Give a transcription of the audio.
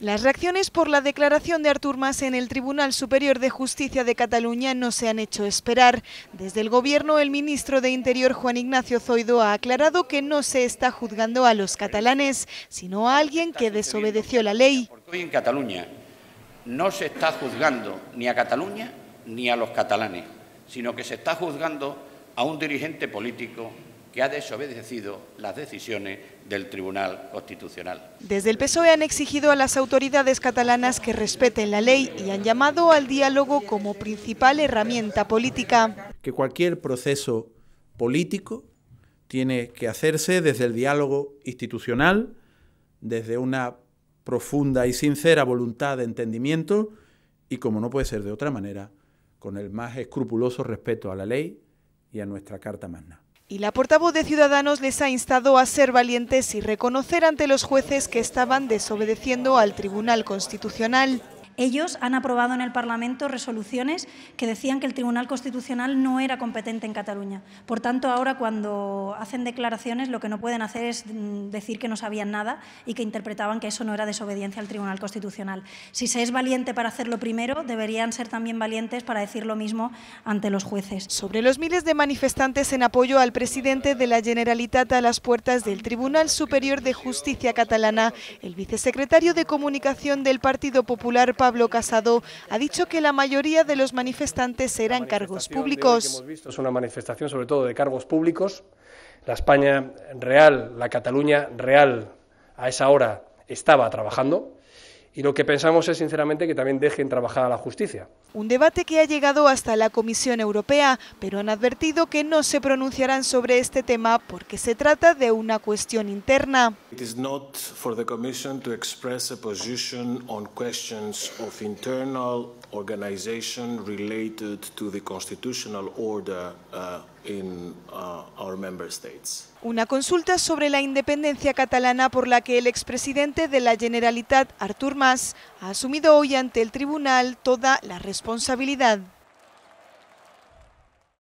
Las reacciones por la declaración de Artur Mas en el Tribunal Superior de Justicia de Cataluña no se han hecho esperar. Desde el Gobierno, el ministro de Interior, Juan Ignacio Zoido, ha aclarado que no se está juzgando a los catalanes, sino a alguien que desobedeció la ley. hoy en Cataluña no se está juzgando ni a Cataluña ni a los catalanes, sino que se está juzgando a un dirigente político que ha desobedecido las decisiones del Tribunal Constitucional. Desde el PSOE han exigido a las autoridades catalanas que respeten la ley y han llamado al diálogo como principal herramienta política. Que cualquier proceso político tiene que hacerse desde el diálogo institucional, desde una profunda y sincera voluntad de entendimiento y, como no puede ser de otra manera, con el más escrupuloso respeto a la ley y a nuestra Carta Magna. Y la portavoz de Ciudadanos les ha instado a ser valientes y reconocer ante los jueces que estaban desobedeciendo al Tribunal Constitucional. Ellos han aprobado en el Parlamento resoluciones que decían que el Tribunal Constitucional no era competente en Cataluña. Por tanto, ahora cuando hacen declaraciones lo que no pueden hacer es mm, decir que no sabían nada y que interpretaban que eso no era desobediencia al Tribunal Constitucional. Si se es valiente para hacerlo primero, deberían ser también valientes para decir lo mismo ante los jueces. Sobre los miles de manifestantes en apoyo al presidente de la Generalitat a las puertas del Tribunal Superior de Justicia catalana, el vicesecretario de Comunicación del Partido Popular Pablo Casado, ha dicho que la mayoría de los manifestantes eran cargos públicos. es una manifestación sobre todo de cargos públicos. La España real, la Cataluña real, a esa hora estaba trabajando y lo que pensamos es sinceramente que también dejen trabajar a la justicia. Un debate que ha llegado hasta la Comisión Europea, pero han advertido que no se pronunciarán sobre este tema porque se trata de una cuestión interna. In, uh, our member states. Una consulta sobre la independencia catalana por la que el expresidente de la Generalitat, Artur Mas, ha asumido hoy ante el tribunal toda la responsabilidad.